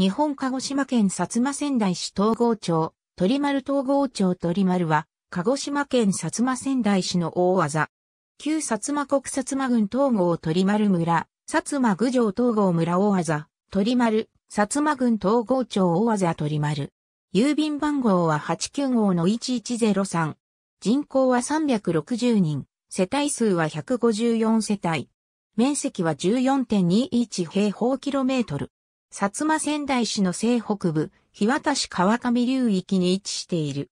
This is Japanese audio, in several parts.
日本鹿児島県薩摩仙台市東郷町、鳥丸東郷町鳥丸は、鹿児島県薩摩仙台市の大技。旧薩摩国薩摩郡東郷鳥丸村、薩摩郡上東郷村大技、鳥丸、薩摩郡東郷町大技鳥丸。郵便番号は89号の1103。人口は360人。世帯数は154世帯。面積は14.21平方キロメートル。薩摩仙台市の西北部、日渡市川上流域に位置している。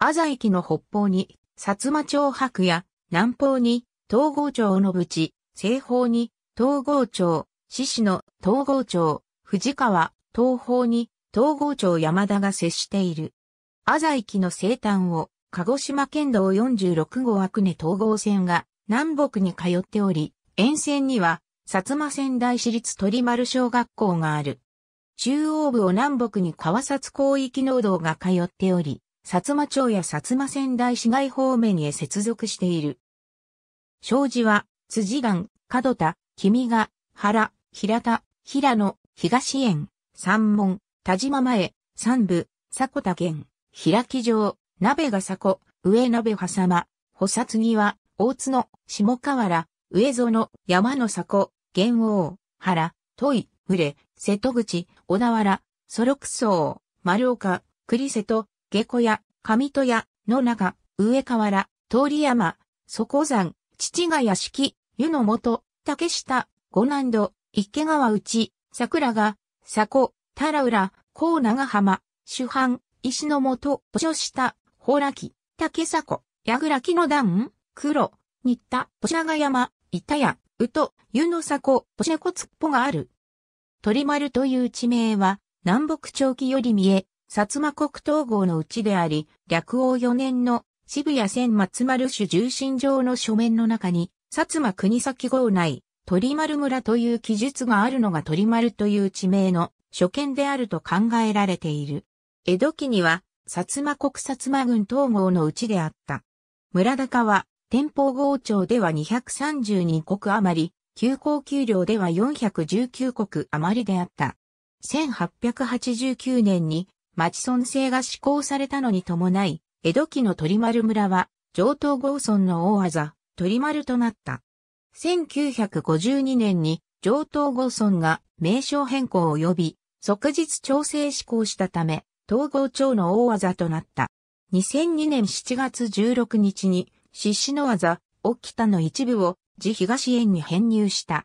安佐駅の北方に、薩摩町白夜、南方に、東郷町の淵、西方に、東郷町、獅市の東郷町、藤川、東方に、東郷町山田が接している。安佐駅の西端を、鹿児島県道46号阿久根東郷線が南北に通っており、沿線には薩摩仙台市立鳥丸小学校がある。中央部を南北に川札広域農道が通っており、薩摩町や薩摩仙台市街方面へ接続している。障子は、辻岩、角田、君が、原、平田、平野、東園、三門、田島前、三部、迫田県、平木城、鍋が迫、上鍋はさま、補佐次は、大津の、下河原、上園、山の迫、元王、原、都井、群れ、瀬戸口、小田原、ソロクソウ、丸岡、栗瀬戸、下戸屋、上戸屋、野中、上河原、通山、底山、父が屋敷、湯の元、竹下、五南戸、池川内、桜が、佐古、田浦、甲長浜、主藩、石の元、図書下、ほら木、竹迫、矢倉木の段、黒、新田、小長山、板屋、うと、湯の里、星こつっぽがある。鳥丸という地名は、南北長期より見え、薩摩国統合のうちであり、略王四年の渋谷千松丸主重心上の書面の中に、薩摩国崎号内、鳥丸村という記述があるのが鳥丸という地名の初見であると考えられている。江戸期には、薩摩国薩摩軍統合のうちであった。村高は、天保豪庁では232国余り、休校給料では419国余りであった。1889年に町村制が施行されたのに伴い、江戸期の鳥丸村は上東郷村の大技、鳥丸となった。1952年に上東郷村が名称変更及び即日調整施行したため、東郷町の大技となった。2002年7月16日に獅子の技、沖田の一部を、自東園に編入した。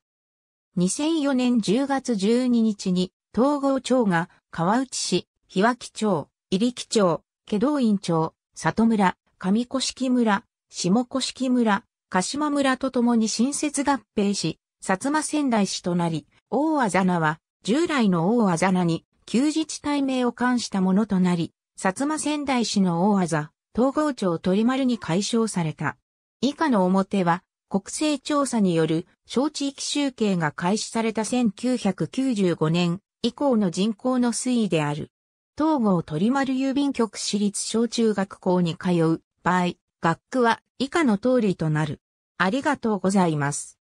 2004年10月12日に、統合町が、川内市、日脇町、入木町、祁道院町、里村、上古式村、下古式村、鹿島村とともに新設合併し、薩摩仙台市となり、大あざなは、従来の大あざなに、旧自治体名を冠したものとなり、薩摩仙台市の大あざ、統合庁鳥丸に解消された。以下の表は、国勢調査による小地域集計が開始された1995年以降の人口の推移である。東郷鳥丸郵便局私立小中学校に通う場合、学区は以下の通りとなる。ありがとうございます。